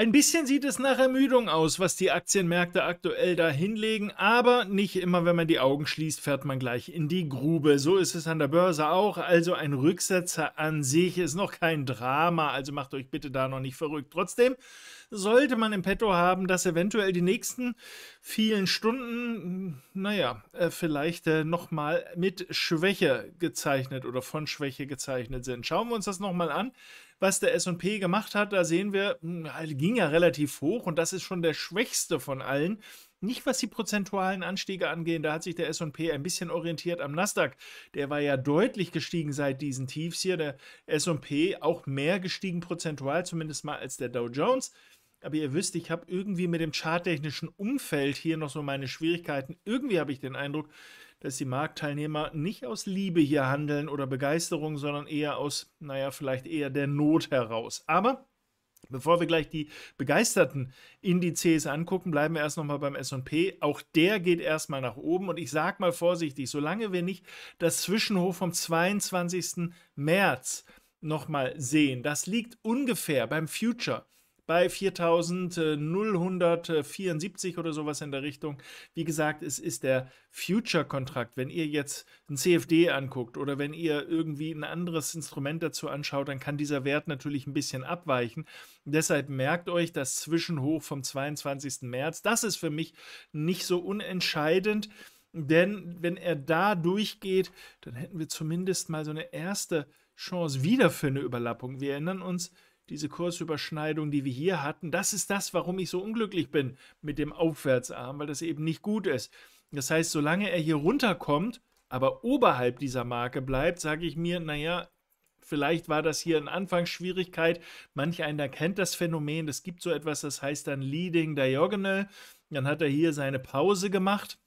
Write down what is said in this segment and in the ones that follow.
Ein bisschen sieht es nach Ermüdung aus, was die Aktienmärkte aktuell da hinlegen, aber nicht immer, wenn man die Augen schließt, fährt man gleich in die Grube. So ist es an der Börse auch, also ein Rücksetzer an sich ist noch kein Drama, also macht euch bitte da noch nicht verrückt. Trotzdem sollte man im Petto haben, dass eventuell die nächsten vielen Stunden, hm, naja, äh, vielleicht äh, nochmal mit Schwäche gezeichnet oder von Schwäche gezeichnet sind. Schauen wir uns das nochmal an, was der SP gemacht hat. Da sehen wir, hm, ging ja relativ hoch und das ist schon der schwächste von allen. Nicht was die prozentualen Anstiege angehen, da hat sich der SP ein bisschen orientiert am Nasdaq. Der war ja deutlich gestiegen seit diesen Tiefs hier. Der SP auch mehr gestiegen prozentual, zumindest mal als der Dow Jones. Aber ihr wisst, ich habe irgendwie mit dem charttechnischen Umfeld hier noch so meine Schwierigkeiten. Irgendwie habe ich den Eindruck, dass die Marktteilnehmer nicht aus Liebe hier handeln oder Begeisterung, sondern eher aus, naja, vielleicht eher der Not heraus. Aber Bevor wir gleich die begeisterten Indizes angucken, bleiben wir erst nochmal beim SP. Auch der geht erstmal nach oben und ich sage mal vorsichtig, solange wir nicht das Zwischenhof vom 22. März nochmal sehen, das liegt ungefähr beim Future bei 4174 oder sowas in der Richtung. Wie gesagt, es ist der Future-Kontrakt. Wenn ihr jetzt ein CFD anguckt oder wenn ihr irgendwie ein anderes Instrument dazu anschaut, dann kann dieser Wert natürlich ein bisschen abweichen. Deshalb merkt euch das Zwischenhoch vom 22. März. Das ist für mich nicht so unentscheidend. Denn wenn er da durchgeht, dann hätten wir zumindest mal so eine erste Chance wieder für eine Überlappung. Wir erinnern uns, diese Kursüberschneidung, die wir hier hatten, das ist das, warum ich so unglücklich bin mit dem Aufwärtsarm, weil das eben nicht gut ist. Das heißt, solange er hier runterkommt, aber oberhalb dieser Marke bleibt, sage ich mir, naja, vielleicht war das hier eine Anfangsschwierigkeit. Manch einer kennt das Phänomen, es gibt so etwas, das heißt dann Leading Diagonal. Dann hat er hier seine Pause gemacht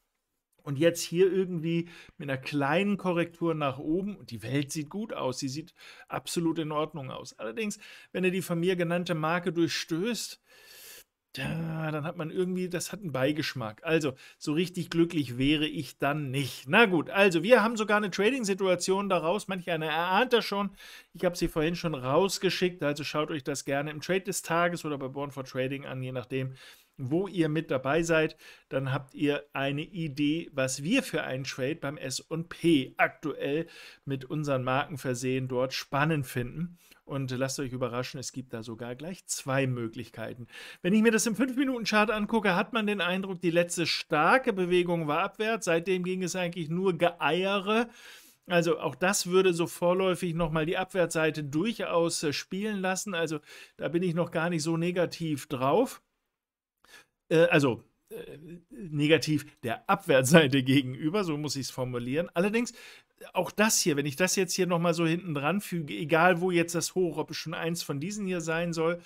und jetzt hier irgendwie mit einer kleinen Korrektur nach oben. Die Welt sieht gut aus, sie sieht absolut in Ordnung aus. Allerdings, wenn er die von mir genannte Marke durchstößt, ja, dann hat man irgendwie, das hat einen Beigeschmack. Also, so richtig glücklich wäre ich dann nicht. Na gut, also wir haben sogar eine Trading-Situation daraus. Manch einer erahnt das schon. Ich habe sie vorhin schon rausgeschickt. Also schaut euch das gerne im Trade des Tages oder bei Born for Trading an, je nachdem, wo ihr mit dabei seid. Dann habt ihr eine Idee, was wir für einen Trade beim SP aktuell mit unseren Marken versehen dort spannend finden. Und lasst euch überraschen, es gibt da sogar gleich zwei Möglichkeiten. Wenn ich mir das im 5-Minuten-Chart angucke, hat man den Eindruck, die letzte starke Bewegung war abwärts. Seitdem ging es eigentlich nur Geeiere. Also auch das würde so vorläufig nochmal die Abwärtsseite durchaus äh, spielen lassen. Also da bin ich noch gar nicht so negativ drauf. Äh, also äh, negativ der Abwärtsseite gegenüber, so muss ich es formulieren. Allerdings auch das hier, wenn ich das jetzt hier nochmal so hinten dran füge, egal wo jetzt das hoch, ob es schon eins von diesen hier sein soll,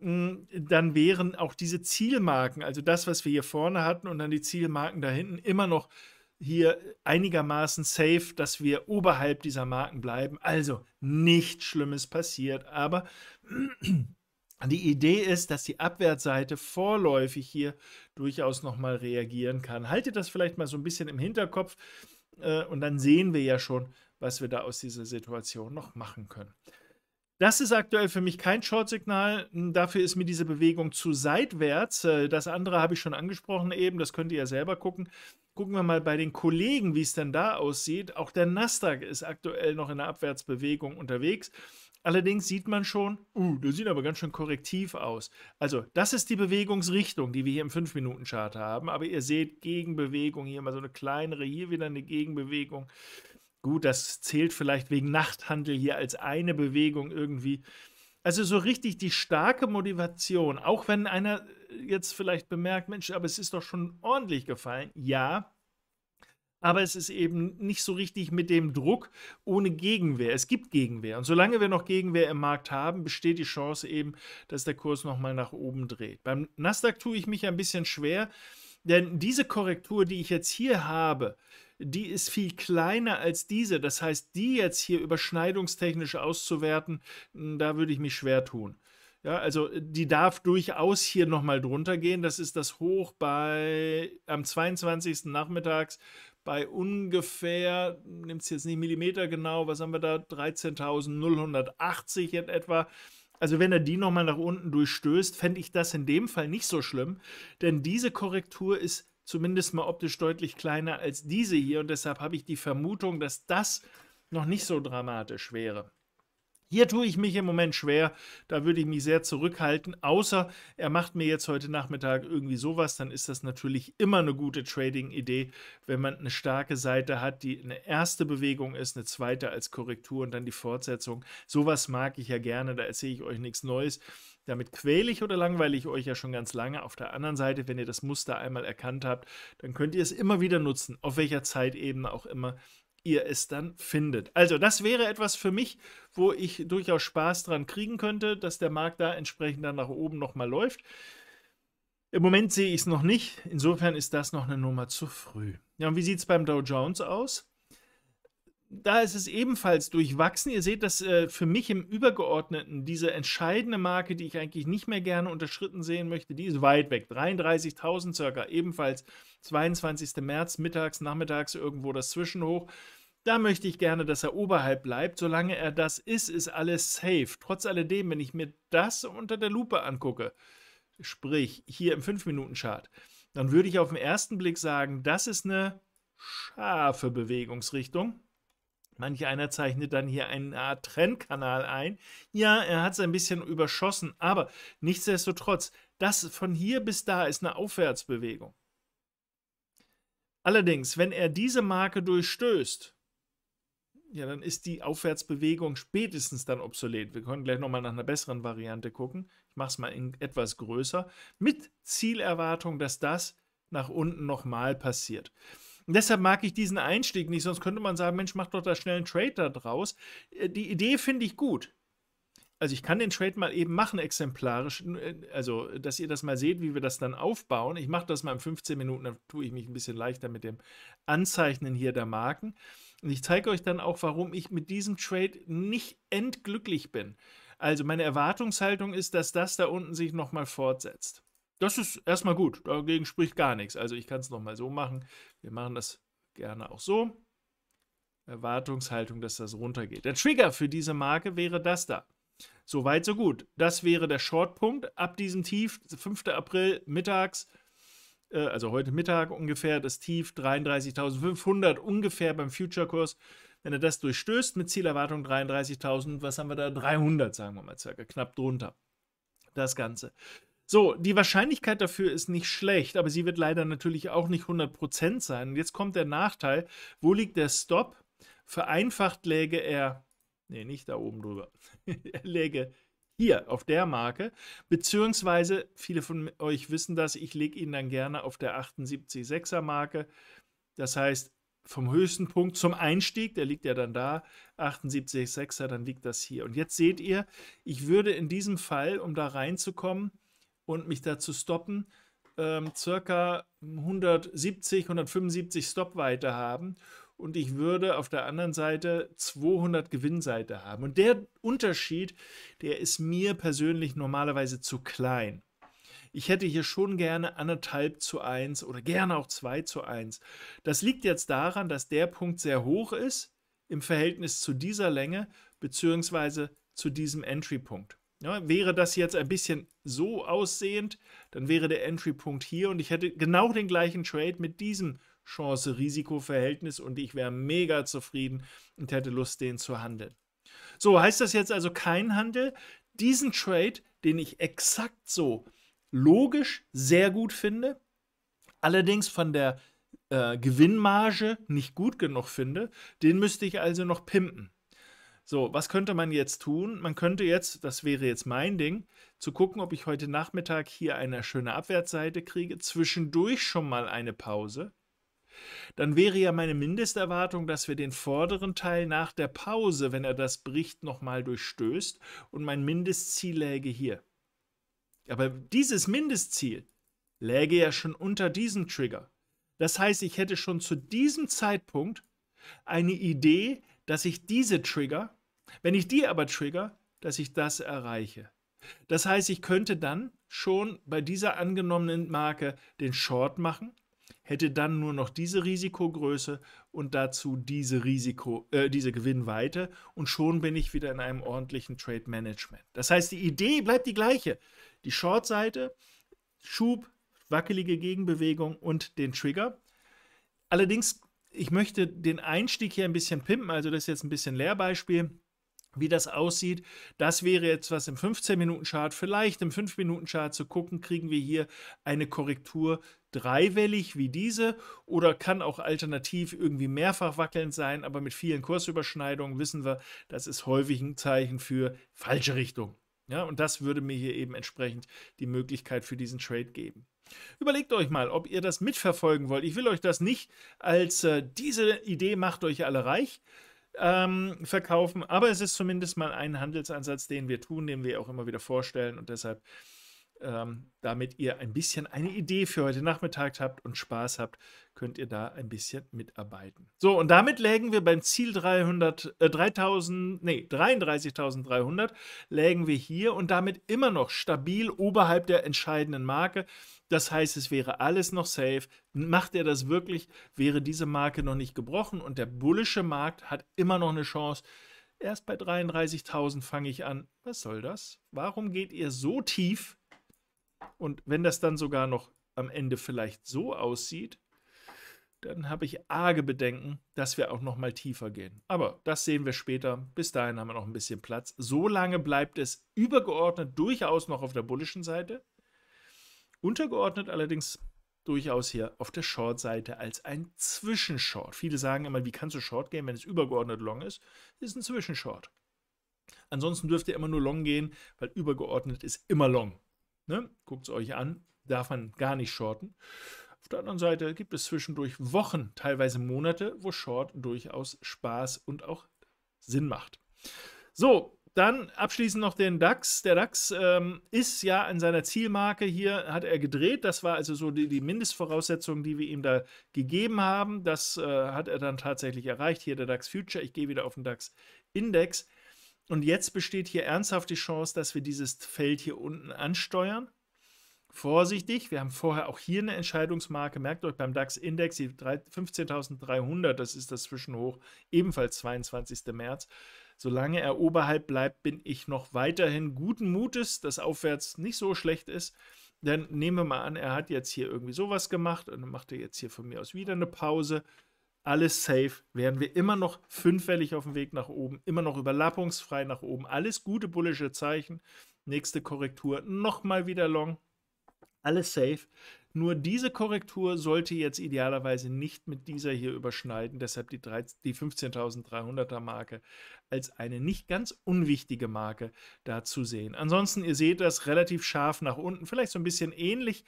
mm, dann wären auch diese Zielmarken, also das, was wir hier vorne hatten und dann die Zielmarken da hinten, immer noch hier einigermaßen safe, dass wir oberhalb dieser Marken bleiben. Also nichts Schlimmes passiert, aber die Idee ist, dass die Abwärtsseite vorläufig hier durchaus nochmal reagieren kann. Haltet das vielleicht mal so ein bisschen im Hinterkopf äh, und dann sehen wir ja schon, was wir da aus dieser Situation noch machen können. Das ist aktuell für mich kein Short-Signal. Hm, dafür ist mir diese Bewegung zu seitwärts. Äh, das andere habe ich schon angesprochen eben. Das könnt ihr ja selber gucken. Gucken wir mal bei den Kollegen, wie es denn da aussieht. Auch der Nasdaq ist aktuell noch in der Abwärtsbewegung unterwegs. Allerdings sieht man schon, uh, der sieht aber ganz schön korrektiv aus. Also, das ist die Bewegungsrichtung, die wir hier im 5-Minuten-Chart haben. Aber ihr seht Gegenbewegung, hier mal so eine kleinere, hier wieder eine Gegenbewegung. Gut, das zählt vielleicht wegen Nachthandel hier als eine Bewegung irgendwie. Also so richtig die starke Motivation, auch wenn einer jetzt vielleicht bemerkt, Mensch, aber es ist doch schon ordentlich gefallen. Ja, aber es ist eben nicht so richtig mit dem Druck ohne Gegenwehr. Es gibt Gegenwehr. Und solange wir noch Gegenwehr im Markt haben, besteht die Chance eben, dass der Kurs nochmal nach oben dreht. Beim Nasdaq tue ich mich ein bisschen schwer, denn diese Korrektur, die ich jetzt hier habe, die ist viel kleiner als diese. Das heißt, die jetzt hier überschneidungstechnisch auszuwerten, hm, da würde ich mich schwer tun. Ja, also die darf durchaus hier nochmal drunter gehen. Das ist das Hoch bei am 22. Nachmittags bei ungefähr, nimmt es jetzt nicht Millimeter genau, was haben wir da, 13.080 in etwa. Also wenn er die nochmal nach unten durchstößt, fände ich das in dem Fall nicht so schlimm, denn diese Korrektur ist zumindest mal optisch deutlich kleiner als diese hier und deshalb habe ich die Vermutung, dass das noch nicht so dramatisch wäre. Hier tue ich mich im Moment schwer, da würde ich mich sehr zurückhalten, außer er macht mir jetzt heute Nachmittag irgendwie sowas, dann ist das natürlich immer eine gute Trading-Idee, wenn man eine starke Seite hat, die eine erste Bewegung ist, eine zweite als Korrektur und dann die Fortsetzung. Sowas mag ich ja gerne, da erzähle ich euch nichts Neues. Damit quäle ich oder langweile ich euch ja schon ganz lange. Auf der anderen Seite, wenn ihr das Muster einmal erkannt habt, dann könnt ihr es immer wieder nutzen, auf welcher Zeitebene auch immer ihr es dann findet. Also das wäre etwas für mich, wo ich durchaus Spaß dran kriegen könnte, dass der Markt da entsprechend dann nach oben nochmal läuft. Im Moment sehe ich es noch nicht. Insofern ist das noch eine Nummer zu früh. Ja, und wie sieht es beim Dow Jones aus? da ist es ebenfalls durchwachsen. Ihr seht, dass äh, für mich im Übergeordneten diese entscheidende Marke, die ich eigentlich nicht mehr gerne unterschritten sehen möchte, die ist weit weg. 33.000 circa, ebenfalls 22. März, mittags, nachmittags irgendwo das Zwischenhoch. Da möchte ich gerne, dass er oberhalb bleibt. Solange er das ist, ist alles safe. Trotz alledem, wenn ich mir das unter der Lupe angucke, sprich hier im 5-Minuten-Chart, dann würde ich auf den ersten Blick sagen, das ist eine scharfe Bewegungsrichtung. Manch einer zeichnet dann hier eine Art Trendkanal ein. Ja, er hat es ein bisschen überschossen, aber nichtsdestotrotz, das von hier bis da ist eine Aufwärtsbewegung. Allerdings, wenn er diese Marke durchstößt, ja, dann ist die Aufwärtsbewegung spätestens dann obsolet. Wir können gleich nochmal nach einer besseren Variante gucken. Ich mache es mal etwas größer, mit Zielerwartung, dass das nach unten nochmal passiert. Und deshalb mag ich diesen Einstieg nicht, sonst könnte man sagen, Mensch, mach doch da schnell einen Trade da draus. Äh, die Idee finde ich gut. Also ich kann den Trade mal eben machen, exemplarisch, äh, also dass ihr das mal seht, wie wir das dann aufbauen. Ich mache das mal in 15 Minuten, dann tue ich mich ein bisschen leichter mit dem Anzeichnen hier der Marken. Und ich zeige euch dann auch, warum ich mit diesem Trade nicht endglücklich bin. Also meine Erwartungshaltung ist, dass das da unten sich nochmal fortsetzt. Das ist erstmal gut. Dagegen spricht gar nichts. Also ich kann es nochmal so machen. Wir machen das gerne auch so. Erwartungshaltung, dass das runtergeht. Der Trigger für diese Marke wäre das da. Soweit, so gut. Das wäre der Shortpunkt. Ab diesem Tief, 5. April mittags, äh, also heute Mittag ungefähr, das Tief 33.500 ungefähr beim Future-Kurs. Wenn er das durchstößt mit Zielerwartung 33.000, was haben wir da? 300, sagen wir mal circa, knapp drunter. Das Ganze. So, die Wahrscheinlichkeit dafür ist nicht schlecht, aber sie wird leider natürlich auch nicht 100% sein. Und jetzt kommt der Nachteil. Wo liegt der Stop? Vereinfacht läge er, nee, nicht da oben drüber, er läge hier auf der Marke, beziehungsweise, viele von euch wissen das, ich lege ihn dann gerne auf der 78,6er Marke. Das heißt, vom höchsten Punkt zum Einstieg, der liegt ja dann da, 78,6er, dann liegt das hier. Und jetzt seht ihr, ich würde in diesem Fall, um da reinzukommen, und mich da zu stoppen, ähm, circa 170, 175 Stopweite haben und ich würde auf der anderen Seite 200 Gewinnseite haben. Und der Unterschied, der ist mir persönlich normalerweise zu klein. Ich hätte hier schon gerne anderthalb zu eins oder gerne auch zwei zu eins. Das liegt jetzt daran, dass der Punkt sehr hoch ist im Verhältnis zu dieser Länge beziehungsweise zu diesem Entry-Punkt. Ja, wäre das jetzt ein bisschen so aussehend, dann wäre der Entry-Punkt hier und ich hätte genau den gleichen Trade mit diesem Chance-Risiko-Verhältnis und ich wäre mega zufrieden und hätte Lust, den zu handeln. So, heißt das jetzt also kein Handel? Diesen Trade, den ich exakt so logisch sehr gut finde, allerdings von der äh, Gewinnmarge nicht gut genug finde, den müsste ich also noch pimpen. So, was könnte man jetzt tun? Man könnte jetzt, das wäre jetzt mein Ding, zu gucken, ob ich heute Nachmittag hier eine schöne Abwärtsseite kriege, zwischendurch schon mal eine Pause. Dann wäre ja meine Mindesterwartung, dass wir den vorderen Teil nach der Pause, wenn er das bricht, nochmal durchstößt und mein Mindestziel läge hier. Aber dieses Mindestziel läge ja schon unter diesem Trigger. Das heißt, ich hätte schon zu diesem Zeitpunkt eine Idee, dass ich diese Trigger, wenn ich die aber trigger, dass ich das erreiche. Das heißt, ich könnte dann schon bei dieser angenommenen Marke den Short machen, hätte dann nur noch diese Risikogröße und dazu diese, Risiko, äh, diese Gewinnweite und schon bin ich wieder in einem ordentlichen Trade Management. Das heißt, die Idee bleibt die gleiche. Die Short-Seite, Schub, wackelige Gegenbewegung und den Trigger. Allerdings ich möchte den Einstieg hier ein bisschen pimpen, also das ist jetzt ein bisschen Lehrbeispiel wie das aussieht. Das wäre jetzt was im 15-Minuten-Chart. Vielleicht im 5-Minuten-Chart zu gucken, kriegen wir hier eine Korrektur dreiwellig wie diese oder kann auch alternativ irgendwie mehrfach wackelnd sein, aber mit vielen Kursüberschneidungen wissen wir, das ist häufig ein Zeichen für falsche Richtung. Ja, und das würde mir hier eben entsprechend die Möglichkeit für diesen Trade geben. Überlegt euch mal, ob ihr das mitverfolgen wollt. Ich will euch das nicht als äh, diese Idee macht euch alle reich ähm, verkaufen, aber es ist zumindest mal ein Handelsansatz, den wir tun, den wir auch immer wieder vorstellen und deshalb ähm, damit ihr ein bisschen eine Idee für heute Nachmittag habt und Spaß habt, könnt ihr da ein bisschen mitarbeiten. So, und damit lägen wir beim Ziel 300, äh, 3000, nee, 33.300, lägen wir hier und damit immer noch stabil oberhalb der entscheidenden Marke. Das heißt, es wäre alles noch safe. Macht er das wirklich, wäre diese Marke noch nicht gebrochen und der bullische Markt hat immer noch eine Chance, Erst bei 33.000 fange ich an. Was soll das? Warum geht ihr so tief? Und wenn das dann sogar noch am Ende vielleicht so aussieht, dann habe ich arge Bedenken, dass wir auch noch mal tiefer gehen. Aber das sehen wir später. Bis dahin haben wir noch ein bisschen Platz. So lange bleibt es übergeordnet durchaus noch auf der bullischen Seite. Untergeordnet allerdings durchaus hier auf der Short-Seite als ein Zwischenshort. Viele sagen immer, wie kannst du Short gehen, wenn es übergeordnet Long ist? Das ist ein Zwischenshort. Ansonsten dürft ihr immer nur Long gehen, weil übergeordnet ist immer Long. Ne? Guckt es euch an, darf man gar nicht shorten. Auf der anderen Seite gibt es zwischendurch Wochen, teilweise Monate, wo Short durchaus Spaß und auch Sinn macht. So, dann abschließend noch den DAX. Der DAX ähm, ist ja an seiner Zielmarke hier, hat er gedreht. Das war also so die, die Mindestvoraussetzung, die wir ihm da gegeben haben. Das äh, hat er dann tatsächlich erreicht. Hier der DAX Future. Ich gehe wieder auf den DAX Index. Und jetzt besteht hier ernsthaft die Chance, dass wir dieses Feld hier unten ansteuern. Vorsichtig, wir haben vorher auch hier eine Entscheidungsmarke. Merkt euch beim DAX-Index, die 15.300, das ist das Zwischenhoch, ebenfalls 22. März. Solange er oberhalb bleibt, bin ich noch weiterhin guten Mutes, dass aufwärts nicht so schlecht ist. Dann nehmen wir mal an, er hat jetzt hier irgendwie sowas gemacht und dann macht er jetzt hier von mir aus wieder eine Pause alles safe, wären wir immer noch fünffällig auf dem Weg nach oben, immer noch überlappungsfrei nach oben, alles gute bullische Zeichen. Nächste Korrektur, nochmal wieder long, alles safe. Nur diese Korrektur sollte jetzt idealerweise nicht mit dieser hier überschneiden, deshalb die, die 15.300er Marke als eine nicht ganz unwichtige Marke da zu sehen. Ansonsten, ihr seht das relativ scharf nach unten, vielleicht so ein bisschen ähnlich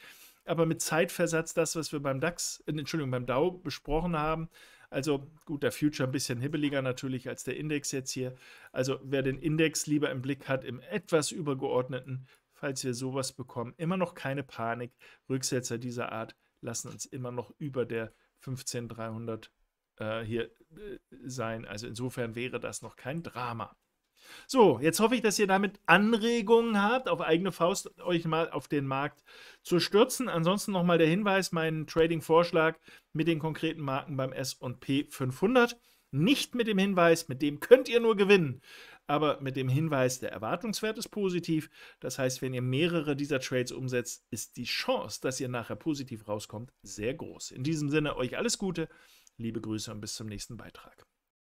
aber mit Zeitversatz das, was wir beim DAX, äh, Entschuldigung, beim DAO besprochen haben. Also gut, der Future ein bisschen hibbeliger natürlich als der Index jetzt hier. Also wer den Index lieber im Blick hat, im etwas übergeordneten, falls wir sowas bekommen, immer noch keine Panik. Rücksetzer dieser Art lassen uns immer noch über der 15300 äh, hier äh, sein. Also insofern wäre das noch kein Drama. So, jetzt hoffe ich, dass ihr damit Anregungen habt, auf eigene Faust euch mal auf den Markt zu stürzen. Ansonsten nochmal der Hinweis, meinen Trading-Vorschlag mit den konkreten Marken beim S&P 500. Nicht mit dem Hinweis, mit dem könnt ihr nur gewinnen, aber mit dem Hinweis, der Erwartungswert ist positiv. Das heißt, wenn ihr mehrere dieser Trades umsetzt, ist die Chance, dass ihr nachher positiv rauskommt, sehr groß. In diesem Sinne euch alles Gute, liebe Grüße und bis zum nächsten Beitrag.